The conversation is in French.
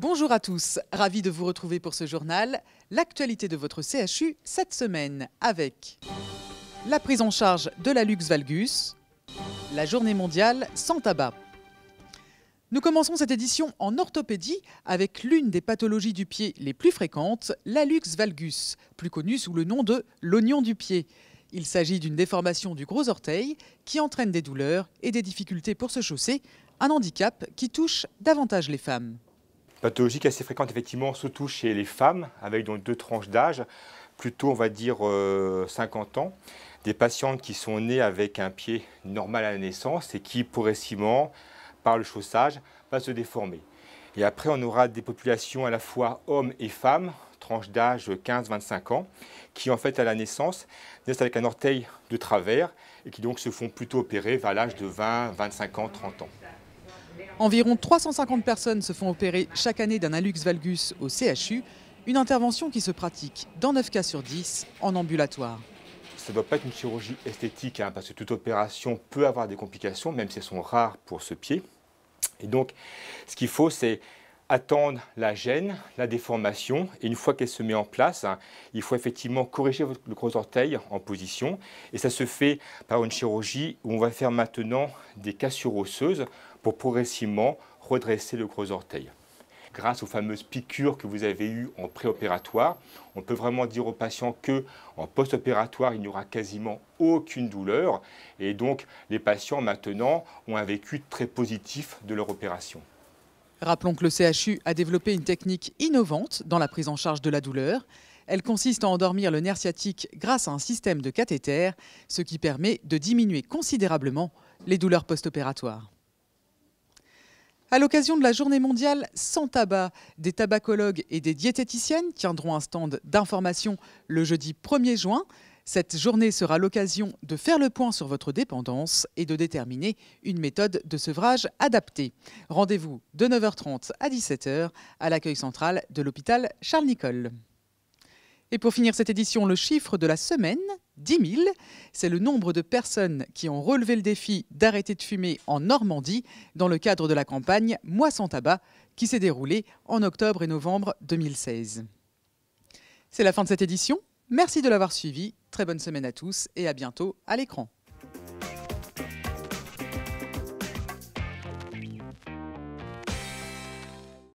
Bonjour à tous, ravi de vous retrouver pour ce journal. L'actualité de votre CHU cette semaine avec la prise en charge de la Lux Valgus, la journée mondiale sans tabac. Nous commençons cette édition en orthopédie avec l'une des pathologies du pied les plus fréquentes, la Lux Valgus, plus connue sous le nom de l'oignon du pied. Il s'agit d'une déformation du gros orteil qui entraîne des douleurs et des difficultés pour se chausser, un handicap qui touche davantage les femmes pathologique assez fréquente effectivement, surtout chez les femmes, avec donc deux tranches d'âge, plutôt on va dire 50 euh, ans, des patientes qui sont nées avec un pied normal à la naissance et qui progressivement, par le chaussage, va se déformer. Et après on aura des populations à la fois hommes et femmes, tranches d'âge 15-25 ans, qui en fait à la naissance naissent avec un orteil de travers et qui donc se font plutôt opérer vers l'âge de 20, 25 ans, 30 ans. Environ 350 personnes se font opérer chaque année d'un hallux valgus au CHU, une intervention qui se pratique dans 9 cas sur 10 en ambulatoire. Ça ne doit pas être une chirurgie esthétique, hein, parce que toute opération peut avoir des complications, même si elles sont rares pour ce pied. Et donc, ce qu'il faut, c'est attendre la gêne, la déformation, et une fois qu'elle se met en place, hein, il faut effectivement corriger votre, le gros orteil en position, et ça se fait par une chirurgie où on va faire maintenant des cassures osseuses pour progressivement redresser le gros orteil. Grâce aux fameuses piqûres que vous avez eues en préopératoire, on peut vraiment dire aux patients qu'en en post il n'y aura quasiment aucune douleur, et donc les patients maintenant ont un vécu très positif de leur opération. Rappelons que le CHU a développé une technique innovante dans la prise en charge de la douleur. Elle consiste à endormir le nerf sciatique grâce à un système de cathéter, ce qui permet de diminuer considérablement les douleurs post-opératoires. À l'occasion de la journée mondiale sans tabac, des tabacologues et des diététiciennes tiendront un stand d'information le jeudi 1er juin cette journée sera l'occasion de faire le point sur votre dépendance et de déterminer une méthode de sevrage adaptée. Rendez-vous de 9h30 à 17h à l'accueil central de l'hôpital Charles-Nicolle. Et pour finir cette édition, le chiffre de la semaine, 10 000, c'est le nombre de personnes qui ont relevé le défi d'arrêter de fumer en Normandie dans le cadre de la campagne Mois sans tabac qui s'est déroulée en octobre et novembre 2016. C'est la fin de cette édition. Merci de l'avoir suivi, très bonne semaine à tous et à bientôt à l'écran.